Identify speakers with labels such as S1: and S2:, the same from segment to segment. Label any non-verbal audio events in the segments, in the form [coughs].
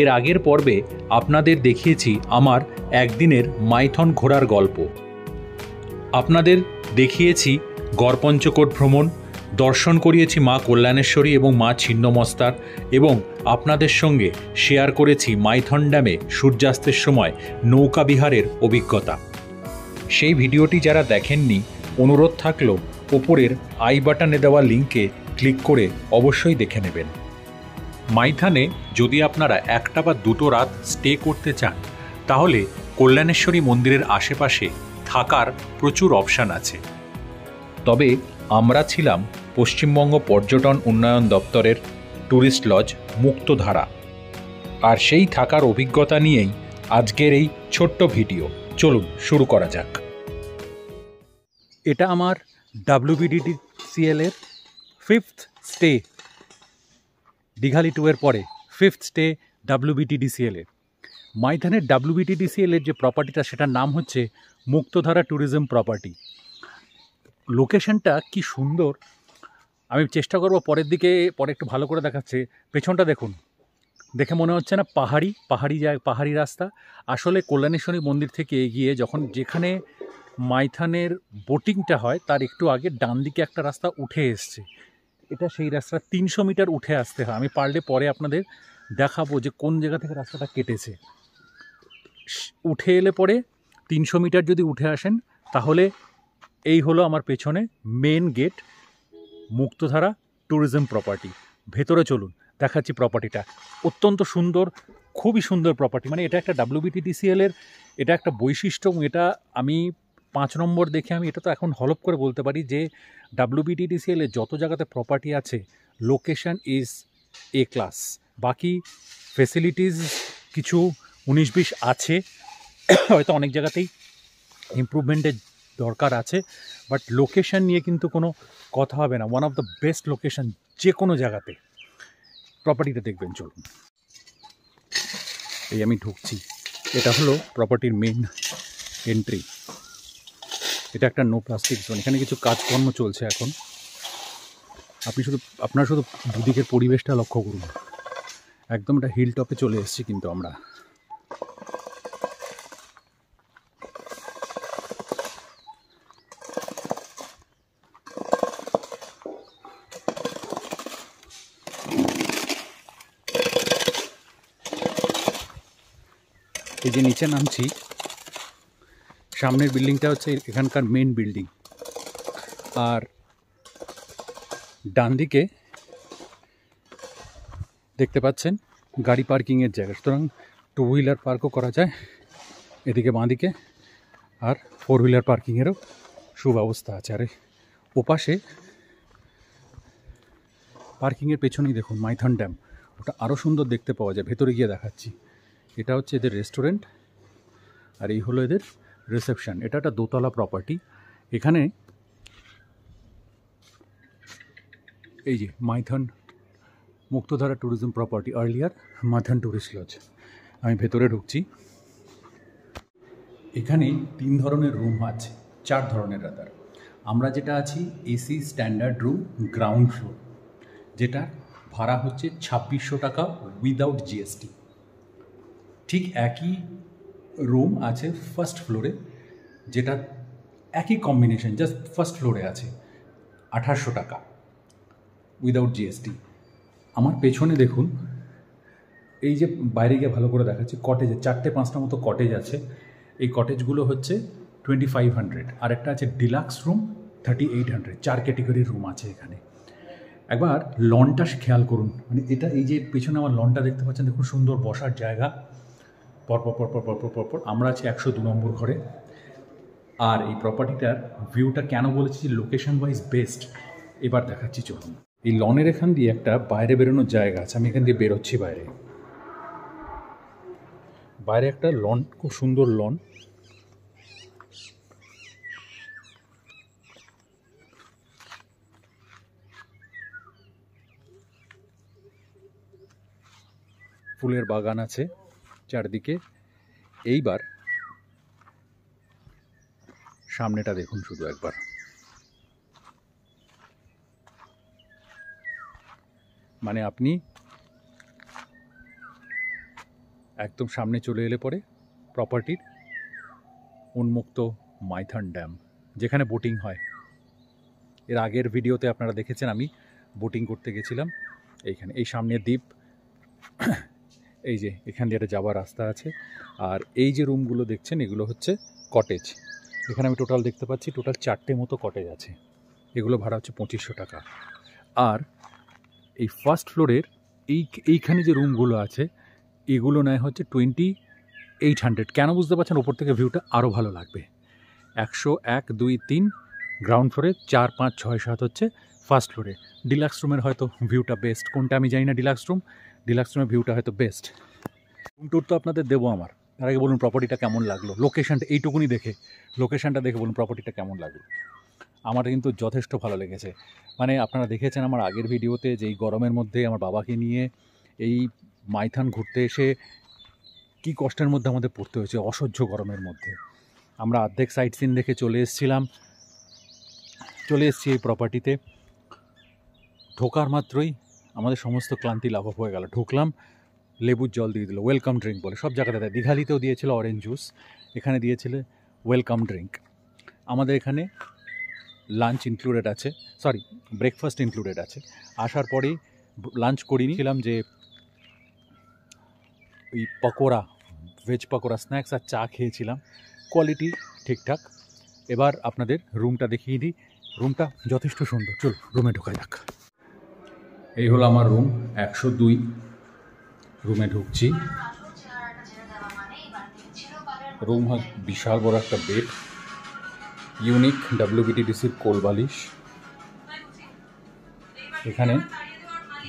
S1: এর আগের পর্বে আপনাদের দেখিয়েছি আমার একদিনের মাইথন ঘোরার গল্প আপনাদের দেখিয়েছি গড়পঞ্চকোট ভ্রমণ দর্শন করিয়েছি মা কল্যাণেশ্বরী এবং মা ছিন্নমস্তার এবং আপনাদের সঙ্গে শেয়ার করেছি মাইথন ড্যামে সূর্যাস্তের সময় নৌকা বিহারের অভিজ্ঞতা সেই ভিডিওটি যারা দেখেননি অনুরোধ থাকলেও ওপরের আই বাটনে দেওয়া লিঙ্কে ক্লিক করে অবশ্যই দেখে নেবেন মাইথানে যদি আপনারা একটা বা দুটো রাত স্টে করতে চান তাহলে কল্যাণেশ্বরী মন্দিরের আশেপাশে থাকার প্রচুর অপশান আছে তবে আমরা ছিলাম পশ্চিমবঙ্গ পর্যটন উন্নয়ন দপ্তরের ট্যুরিস্ট লজ মুক্তধারা আর সেই থাকার অভিজ্ঞতা নিয়েই আজকের এই ছোট্ট ভিডিও চলুন শুরু করা যাক এটা আমার ডাব্লিউবিডিডি সিএলের ফিফথ স্টে দীঘালি টু এর পরে ফিফথ স্টে এর মাইথানের এর যে প্রপার্টিটা সেটার নাম হচ্ছে মুক্তধারা ট্যুরিজম প্রপার্টি লোকেশনটা কি সুন্দর আমি চেষ্টা করব পরের দিকে পরে একটু ভালো করে দেখাচ্ছে পেছনটা দেখুন দেখে মনে হচ্ছে না পাহাড়ি পাহাড়ি যায় পাহাড়ি রাস্তা আসলে কল্যাণেশ্বরী মন্দির থেকে এগিয়ে যখন যেখানে মাইথানের বোটিংটা হয় তার একটু আগে ডান দিকে একটা রাস্তা উঠে এসছে এটা সেই রাস্তা তিনশো মিটার উঠে আসতে হয় আমি পারলে পরে আপনাদের দেখাবো যে কোন জায়গা থেকে রাস্তাটা কেটেছে উঠে এলে পরে তিনশো মিটার যদি উঠে আসেন তাহলে এই হলো আমার পেছনে main gate Muktadhara tourism property ভেতরে চলুন দেখাচ্ছি প্রপার্টিটা অত্যন্ত সুন্দর খুবই সুন্দর প্রপার্টি মানে এটা একটা ডাব্লিউবিটিডিসিএলের এটা একটা বৈশিষ্ট্য এটা আমি পাঁচ নম্বর দেখে আমি এটা তো এখন হলপ করে বলতে পারি যে এ যত জায়গাতে প্রপার্টি আছে লোকেশন ইজ এ ক্লাস বাকি ফেসিলিটিস কিছু উনিশ বিশ আছে হয়তো অনেক জায়গাতেই ইম্প্রুভমেন্টের দরকার আছে বাট লোকেশান নিয়ে কিন্তু কোনো কথা হবে না one of the best location যে কোনো জায়গাতে প্রপার্টিতে দেখবেন চলুন এই আমি ঢুকছি এটা হলো প্রপার্টির মেন এন্ট্রি এটা একটা নো প্লাস্টিক জোন এখানে কিছু কাজকর্ম চলছে এখন আপনি শুধু আপনার শুধু দুদিকের পরিবেশটা লক্ষ্য করুন একদম এটা হিল টপে চলে এসেছি কিন্তু আমরা এই যে নিচে নামছি সামনের বিল্ডিংটা হচ্ছে এখানকার মেন বিল্ডিং আর ডান দিকে দেখতে পাচ্ছেন গাড়ি পার্কিংয়ের জায়গা সুতরাং টু হুইলার পার্কও করা যায় এদিকে বাঁদিকে আর ফোর হুইলার পার্কিংয়েরও সুব্যবস্থা আছে আর ওপাশে পার্কিংয়ের পেছনেই দেখুন মাইথন ড্যাম ওটা আরও সুন্দর দেখতে পাওয়া যায় ভেতরে গিয়ে দেখাচ্ছি এটা হচ্ছে এদের রেস্টুরেন্ট আর এই হলো এদের রিসেপশন এটা একটা দোতলা প্রপার্টি এখানে এই যে Maithon Muktadhara tourism property earlier Maithon tourist lodge আমি ভেতরে ঢুকছি এখানে তিন ধরনের রুম আছে চার ধরনের রাতার আমরা যেটা আছি AC standard room ground floor যেটা ভাড়া হচ্ছে ছাব্বিশশো টাকা উইদাউট জিএসটি ঠিক একই রুম আছে ফার্স্ট ফ্লোরে যেটা একই কম্বিনেশন জাস্ট ফার্স্ট ফ্লোরে আছে আঠারোশো টাকা উইদাউট জিএসটি আমার পেছনে দেখুন এই যে বাইরে গিয়ে ভালো করে দেখাচ্ছি কটেজে চারটে পাঁচটা মতো কটেজ আছে এই কটেজগুলো হচ্ছে টোয়েন্টি ফাইভ হান্ড্রেড আর একটা আছে deluxe room thirty eight hundred চার ক্যাটেগরির রুম আছে এখানে একবার লনটা খেয়াল করুন মানে এটা এই যে পেছনে আমার লনটা দেখতে পাচ্ছেন দেখুন সুন্দর বসার জায়গা পরপর পরপর পরপর পরপর আমরা আছি একশো দু নম্বর ঘরে আর এই প্রপার্টিটার ভিউটা কেন বলেছি যে লোকেশন ওয়াইজ বেস্ট এবার দেখাচ্ছি চলুন এই লনের এখান দিয়ে একটা বাইরে বেরোনোর জায়গা আছে আমি এখান দিয়ে বেরোচ্ছি বাইরে বাইরে একটা লন খুব সুন্দর লন ফুলের বাগান আছে চারদিকে এইবার সামনেটা দেখুন শুধু একবার মানে আপনি একদম সামনে চলে এলে পরে প্রপার্টির উন্মুক্ত মাইথান ড্যাম যেখানে বোটিং হয় এর আগের ভিডিওতে আপনারা দেখেছেন আমি বোটিং করতে গেছিলাম এইখানে এই সামনে দ্বীপ এই যে এখান দিয়ে একটা যাওয়ার রাস্তা আছে আর এই যে রুমগুলো দেখছেন এগুলো হচ্ছে কটেজ এখানে আমি টোটাল দেখতে পাচ্ছি টোটাল চারটে মতো কটেজ আছে এগুলো ভাড়া হচ্ছে পঁচিশশো টাকা আর এই ফার্স্ট ফ্লোরের এই এইখানে যে রুমগুলো আছে এগুলো নেয় হচ্ছে টোয়েন্টি এইট হান্ড্রেড কেন বুঝতে পারছেন ওপর থেকে ভিউটা আরও ভালো লাগবে একশো এক দুই তিন গ্রাউন্ড ফ্লোরে চার পাঁচ ছয় সাত হচ্ছে ফার্স্ট ফ্লোরে ডিলাক্স রুমের হয়তো ভিউটা বেস্ট কোনটা আমি জানি না ডিলাক্স রুম ডিলাক্স রুমের ভিউটা হয়তো বেস্ট রুম ট্যুর তো আপনাদের দেবো আমার তার আগে বলুন প্রপার্টিটা কেমন লাগলো লোকেশানটা এইটুকুনি দেখে লোকেশানটা দেখে বলুন প্রপার্টিটা কেমন লাগলো আমার কিন্তু যথেষ্ট ভালো লেগেছে মানে আপনারা দেখেছেন আমার আগের ভিডিওতে যেই গরমের মধ্যে আমার বাবাকে নিয়ে এই মাইথান ঘুরতে এসে কি কষ্টের মধ্যে আমাদের পড়তে হয়েছে অসহ্য গরমের মধ্যে আমরা অর্ধেক সাইট সিন দেখে চলে এসেছিলাম চলে এসেছি এই প্রপার্টিতে ঢোকার মাত্রই আমাদের সমস্ত ক্লান্তি লাভ হয়ে গেল ঢুকলাম লেবুর জল দিয়ে দিল ওয়েলকাম ড্রিঙ্ক বলে সব জায়গাতে দেয় দীঘালিতেও দিয়েছিল অরেঞ্জ জুস এখানে দিয়েছিল ওয়েলকাম ড্রিঙ্ক আমাদের এখানে লাঞ্চ ইনক্লুডেড আছে সরি ব্রেকফাস্ট ইনক্লুডেড আছে আসার পরেই লাঞ্চ করিনি ছিলাম যে ওই পকোড়া ভেজ পকোড়া স্ন্যাক্স আর চা খেয়েছিলাম কোয়ালিটি ঠিকঠাক এবার আপনাদের রুমটা দেখিয়ে দিই রুমটা যথেষ্ট সুন্দর চল রুমে ঢোকা যাক এই হলো আমার রুম একশো দুই রুমে ঢুকছি রুম হয় বিশাল বড় একটা বেড ইউনিক ডাব্লিউবিটিডিসির কোল বালিশ এখানে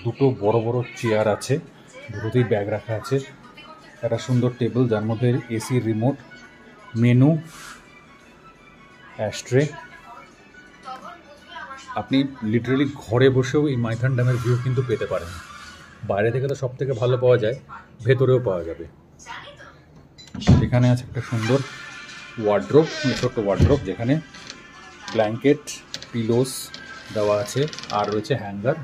S1: দুটো বড় বড় চেয়ার আছে দুটোতেই ব্যাগ রাখা আছে একটা সুন্দর টেবিল যার মধ্যে এসি রিমোট মেনু অ্যাস্ট্রে আপনি লিটারেলি ঘরে বসেও এই মাইথান ড্যামের ভিউ কিন্তু পেতে পারেন বাইরে থেকে তো সব থেকে ভালো পাওয়া যায় ভেতরেও পাওয়া যাবে এখানে আছে একটা সুন্দর ওয়ার্ড্রোপ মানে ছোট্ট ওয়ার্ড্রোপ যেখানে ব্ল্যাঙ্কেট পিলোস দেওয়া আছে আর রয়েছে হ্যাঙ্গার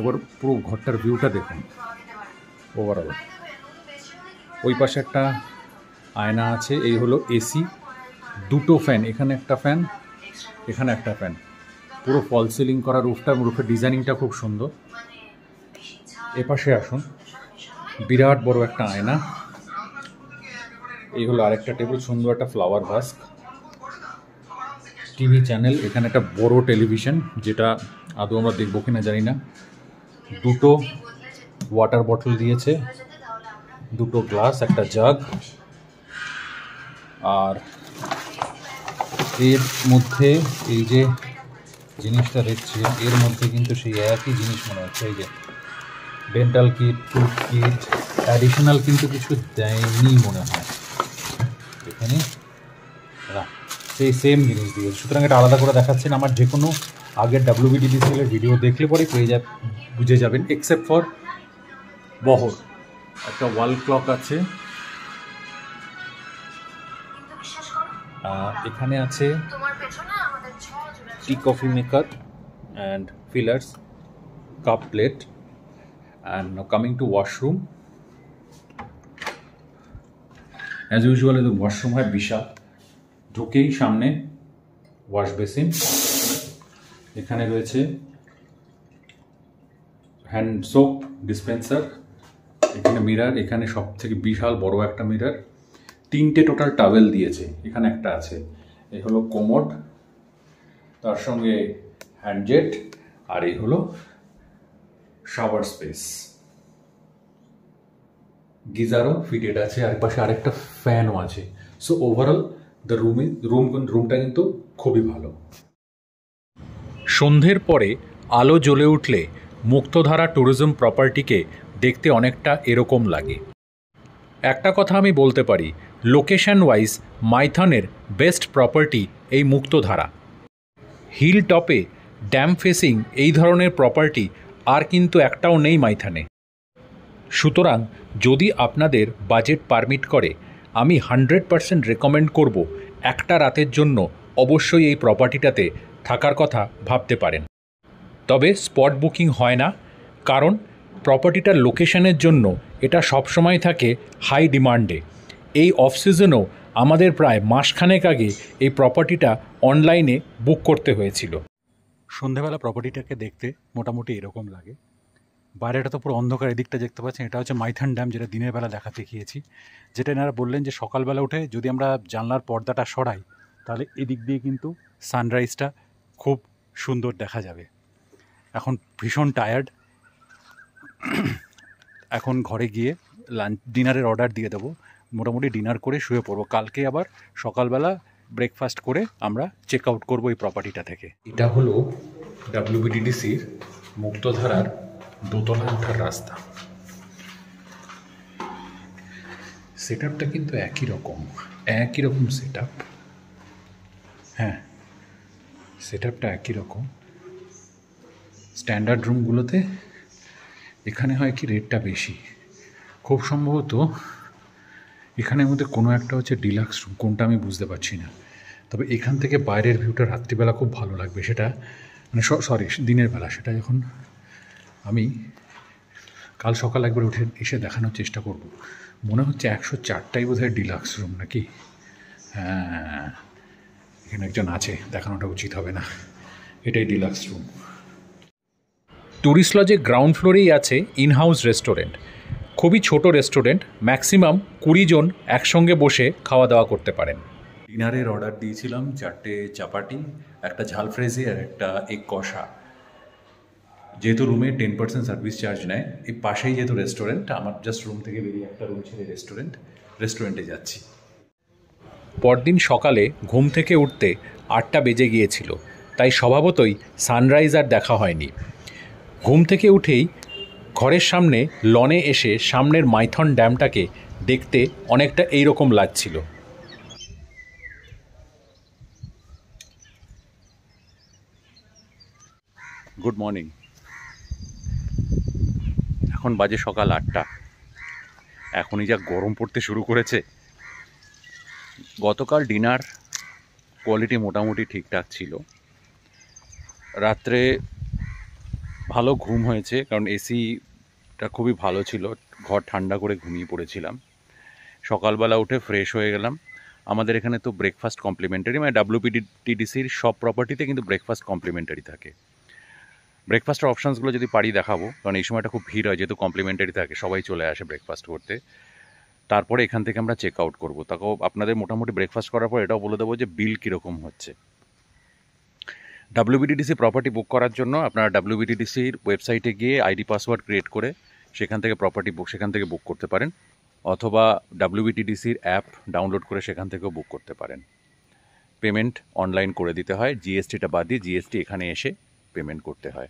S1: এবার পুরো ঘরটার ভিউটা দেখুন ওভারঅল ওই পাশে একটা আয়না আছে এই হলো এসি দুটো ফ্যান এখানে একটা ফ্যান এখানে একটা ফ্যান পুরো ফল সিলিং করা রুফটা রুফের ডিজাইনিংটা খুব সুন্দর এপাশে আসুন বিরাট বড় একটা আয়না এই হলো আরেকটা টেবিল সুন্দর একটা ফ্লাওয়ার ভাস্ক টিভি চ্যানেল এখানে একটা বড় টেলিভিশন যেটা আদৌ আমরা দেখবো কিনা জানি না দুটো ওয়াটার বটল দিয়েছে দুটো গ্লাস একটা জাগ আর এর মধ্যে এই যে জিনিসটা দেখছি এর মধ্যে কিন্তু সেই একই জিনিস মনে হচ্ছে এই যে dental kit tooth kit additional কিন্তু কিছু দেয়নি মনে হয় এখানে সেই সেম জিনিস দিয়ে সুতরাং এটা আলাদা করে দেখাচ্ছেন আমার যে কোনো আগের ডাব্লিউবিডিসিএলের ভিডিও দেখলে পরে পেয়ে যা বুঝে যাবেন এক্সেপ্ট ফর বহর একটা ওয়াল ক্লক আছে এখানে আছে tea coffee maker and fillers cup plate and coming to washroom as usual এদের ওয়াশরুম হয় বিশাল ঢুকেই সামনে ওয়াশ বেসিন এখানে রয়েছে হ্যান্ড সোপ ডিসপেন্সার এখানে মিরার এখানে সব থেকে বিশাল বড় একটা মিরার তিনটে টোটাল টাওয়েল দিয়েছে এখানে একটা আছে এই হলো কোমট তার সঙ্গে হ্যান্ডজেট আর এই হলো শাওয়ার স্পেস গিজারও ফিটেড আছে আর পাশে আরেকটা ফ্যানও আছে সো ওভারঅল দ্য রুমে রুম রুমটা কিন্তু খুবই ভালো সন্ধ্যের পরে আলো জ্বলে উঠলে মুক্তধারা ট্যুরিজম প্রপার্টিকে দেখতে অনেকটা এরকম লাগে একটা কথা আমি বলতে পারি লোকেশান ওয়াইজ মাইথনের বেস্ট প্রপার্টি এই মুক্তধারা হিল টপে ড্যাম ফেসিং এই ধরনের প্রপার্টি আর কিন্তু একটাও নেই মাইথানে সুতরাং যদি আপনাদের বাজেট পারমিট করে আমি হান্ড্রেড পারসেন্ট রেকমেন্ড করব একটা রাতের জন্য অবশ্যই এই প্রপার্টিটাতে থাকার কথা ভাবতে পারেন তবে স্পট বুকিং হয় না কারণ প্রপার্টিটার লোকেশানের জন্য এটা সবসময় থাকে হাই ডিমান্ডে এই অফ সিজনও আমাদের প্রায় মাসখানেক আগে এই প্রপার্টিটা অনলাইনে বুক করতে হয়েছিল সন্ধেবেলা প্রপার্টিটাকে দেখতে মোটামুটি এরকম লাগে বাইরেটা তো পুরো অন্ধকার এদিকটা দেখতে পাচ্ছেন এটা হচ্ছে মাইথান ড্যাম যেটা দিনের বেলা দেখাতে গিয়েছি যেটা এনারা বললেন যে সকালবেলা উঠে যদি আমরা জানলার পর্দাটা সরাই তাহলে এদিক দিয়ে কিন্তু সানরাইজটা খুব সুন্দর দেখা যাবে এখন ভীষণ টায়ার্ড [clears throat] এখন ঘরে গিয়ে লাঞ্চ ডিনারের অর্ডার দিয়ে দেবো মোটামুটি ডিনার করে শুয়ে পড়বো কালকে আবার সকালবেলা ব্রেকফাস্ট করে আমরা চেক আউট করবো এই প্রপার্টিটা থেকে এটা হলো ডাব্লিউবিডিডিসির মুক্তধারার দোতলা ওঠার রাস্তা সেট আপটা কিন্তু একই রকম একই রকম সেট আপ হ্যাঁ সেট আপটা একই রকম স্ট্যান্ডার্ড রুমগুলোতে এখানে হয় কি রেটটা বেশি খুব সম্ভবত এখানের মধ্যে কোনো একটা হচ্ছে ডিলাক্স রুম কোনটা আমি বুঝতে পারছি না তবে এখান থেকে বাইরের ভিউটা রাত্রিবেলা খুব ভালো লাগবে সেটা মানে সরি দিনের বেলা সেটা যখন আমি কাল সকাল একবার উঠে এসে দেখানোর চেষ্টা করব মনে হচ্ছে একশো চারটাই বোধ হয় ডিলাক্স রুম নাকি হ্যাঁ এখানে একজন আছে দেখানোটা উচিত হবে না এটাই ডিলাক্স রুম ট্যুরিস্ট লজে গ্রাউন্ড ফ্লোরেই আছে ইনহাউস রেস্টুরেন্ট খুবই ছোট রেস্টুরেন্ট ম্যাক্সিমাম কুড়ি জন একসঙ্গে বসে খাওয়া দাওয়া করতে পারেন ডিনারের অর্ডার দিয়েছিলাম চারটে চাপাটি একটা ঝাল ফ্রেজি আর একটা এক কষা যেহেতু রুমে টেন পার্সেন্ট সার্ভিস চার্জ নেয় এই পাশেই যেহেতু রেস্টুরেন্ট আমার জাস্ট রুম থেকে বেরিয়ে একটা রুম ছেড়ে রেস্টুরেন্ট রেস্টুরেন্টে যাচ্ছি পরদিন সকালে ঘুম থেকে উঠতে আটটা বেজে গিয়েছিল তাই স্বভাবতই সানরাইজ আর দেখা হয়নি ঘুম থেকে উঠেই ঘরের সামনে লনে এসে সামনের মাইথন ড্যামটাকে দেখতে অনেকটা এই রকম লাগছিল গুড মর্নিং এখন বাজে সকাল আটটা এখনই যা গরম পড়তে শুরু করেছে গতকাল ডিনার কোয়ালিটি মোটামুটি ঠিকঠাক ছিল রাত্রে ভালো ঘুম হয়েছে কারণ এসিটা খুবই ভালো ছিল ঘর ঠান্ডা করে ঘুমিয়ে পড়েছিলাম সকালবেলা উঠে ফ্রেশ হয়ে গেলাম আমাদের এখানে তো ব্রেকফাস্ট কমপ্লিমেন্টারি মানে ডাব্লিউপিডিটিডিসির সব প্রপার্টিতে কিন্তু ব্রেকফাস্ট কমপ্লিমেন্টারি থাকে ব্রেকফাস্টের অপশানসগুলো যদি পারি দেখাবো কারণ এই সময়টা খুব ভিড় হয় যেহেতু কমপ্লিমেন্টারি থাকে সবাই চলে আসে ব্রেকফাস্ট করতে তারপরে এখান থেকে আমরা চেক আউট করবো তাকেও আপনাদের মোটামুটি ব্রেকফাস্ট করার পর এটাও বলে দেবো যে বিল কীরকম হচ্ছে ডাব্লিউবিটিডিসি প্রপার্টি বুক করার জন্য আপনারা ডাব্লিউবিটিডিসির ওয়েবসাইটে গিয়ে আইডি পাসওয়ার্ড ক্রিয়েট করে সেখান থেকে প্রপার্টি বুক সেখান থেকে বুক করতে পারেন অথবা ডাব্লিউবিটিডিসির অ্যাপ ডাউনলোড করে সেখান থেকেও বুক করতে পারেন পেমেন্ট অনলাইন করে দিতে হয় জিএসটিটা বাদ দিয়ে জিএসটি এখানে এসে পেমেন্ট করতে হয়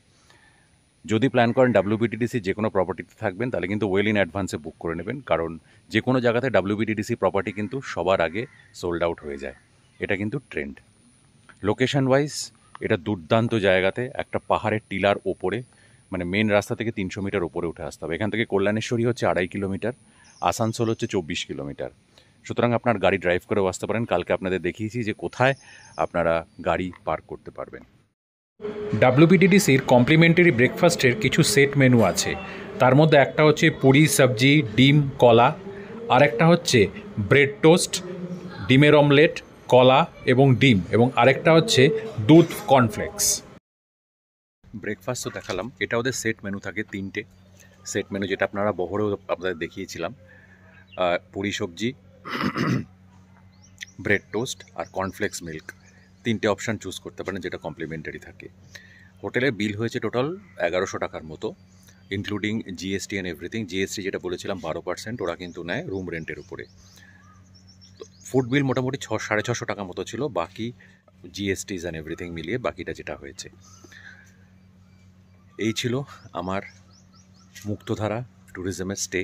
S1: যদি প্ল্যান করেন ডাব্লিউবিটিডিসি যে কোনো প্রপার্টিতে থাকবেন তাহলে কিন্তু ওয়েল ইন অ্যাডভান্সে বুক করে নেবেন কারণ যে কোনো জায়গাতে ডাব্লিউবিটিডিসি প্রপার্টি কিন্তু সবার আগে সোল্ড আউট হয়ে যায় এটা কিন্তু ট্রেন্ড লোকেশান ওয়াইজ এটা দুর্দান্ত জায়গাতে একটা পাহাড়ের টিলার ওপরে মানে মেন রাস্তা থেকে তিনশো মিটার ওপরে উঠে আসতে হবে এখান থেকে কল্যাণেশ্বরী হচ্ছে আড়াই কিলোমিটার আসানসোল হচ্ছে চব্বিশ কিলোমিটার সুতরাং আপনার গাড়ি ড্রাইভ করেও আসতে পারেন কালকে আপনাদের দেখিয়েছি যে কোথায় আপনারা গাড়ি পার্ক করতে পারবেন ডাব্লিউবিডিডিসির কমপ্লিমেন্টারি ব্রেকফাস্টের কিছু সেট মেনু আছে তার মধ্যে একটা হচ্ছে পুরি সবজি ডিম কলা আর একটা হচ্ছে ব্রেড টোস্ট ডিমের অমলেট কলা এবং ডিম এবং আরেকটা হচ্ছে দুধ কর্নফ্লেক্স ব্রেকফাস্ট তো দেখালাম এটা ওদের সেট মেনু থাকে তিনটে সেট মেনু যেটা আপনারা বহরেও আপনাদের দেখিয়েছিলাম পুরি সবজি ব্রেড [coughs] টোস্ট আর কর্নফ্লেক্স মিল্ক তিনটে অপশান চুজ করতে পারেন যেটা কমপ্লিমেন্টারি থাকে হোটেলে বিল হয়েছে টোটাল এগারোশো টাকার মতো including GST and everything GST যেটা বলেছিলাম বারো পার্সেন্ট ওরা কিন্তু নেয় রুম রেন্টের উপরে ফুড বিল মোটামুটি ছ সাড়ে ছশো টাকা মতো ছিল বাকি জিএসটিজ অ্যান্ড এভরিথিং মিলিয়ে বাকিটা যেটা হয়েছে এই ছিল আমার মুক্তধারা ট্যুরিজমের স্টে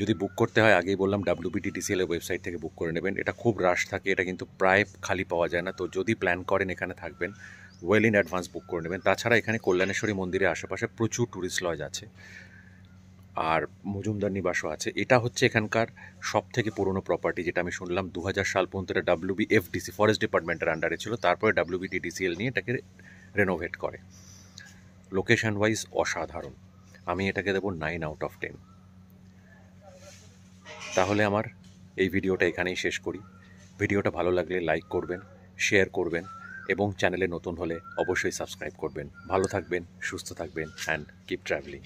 S1: যদি বুক করতে হয় আগেই বললাম ডাব্লিউবিটিটিসিএল এর ওয়েবসাইট থেকে বুক করে নেবেন এটা খুব রাশ থাকে এটা কিন্তু প্রায় খালি পাওয়া যায় না তো যদি প্ল্যান করেন এখানে থাকবেন ওয়েল ইন অ্যাডভান্স বুক করে নেবেন তাছাড়া এখানে কল্যাণেশ্বরী মন্দিরের আশেপাশে প্রচুর ট্যুরিস্ট লজ আছে আর মজুমদার নিবাসও আছে এটা হচ্ছে এখানকার সব থেকে পুরনো প্রপার্টি যেটা আমি শুনলাম দু সাল পর্যন্ত এটা ডাব্লিউবি এফডিসি ফরেস্ট ডিপার্টমেন্টের আন্ডারে ছিল তারপরে ডাব্লিউবিটিডিসিএল নিয়ে এটাকে রেনোভেট করে লোকেশান ওয়াইজ অসাধারণ আমি এটাকে দেবো নাইন আউট অফ টেন তাহলে আমার এই ভিডিওটা এখানেই শেষ করি ভিডিওটা ভালো লাগলে লাইক করবেন শেয়ার করবেন এবং চ্যানেলে নতুন হলে অবশ্যই সাবস্ক্রাইব করবেন ভালো থাকবেন সুস্থ থাকবেন অ্যান্ড কিপ ট্রাভেলিং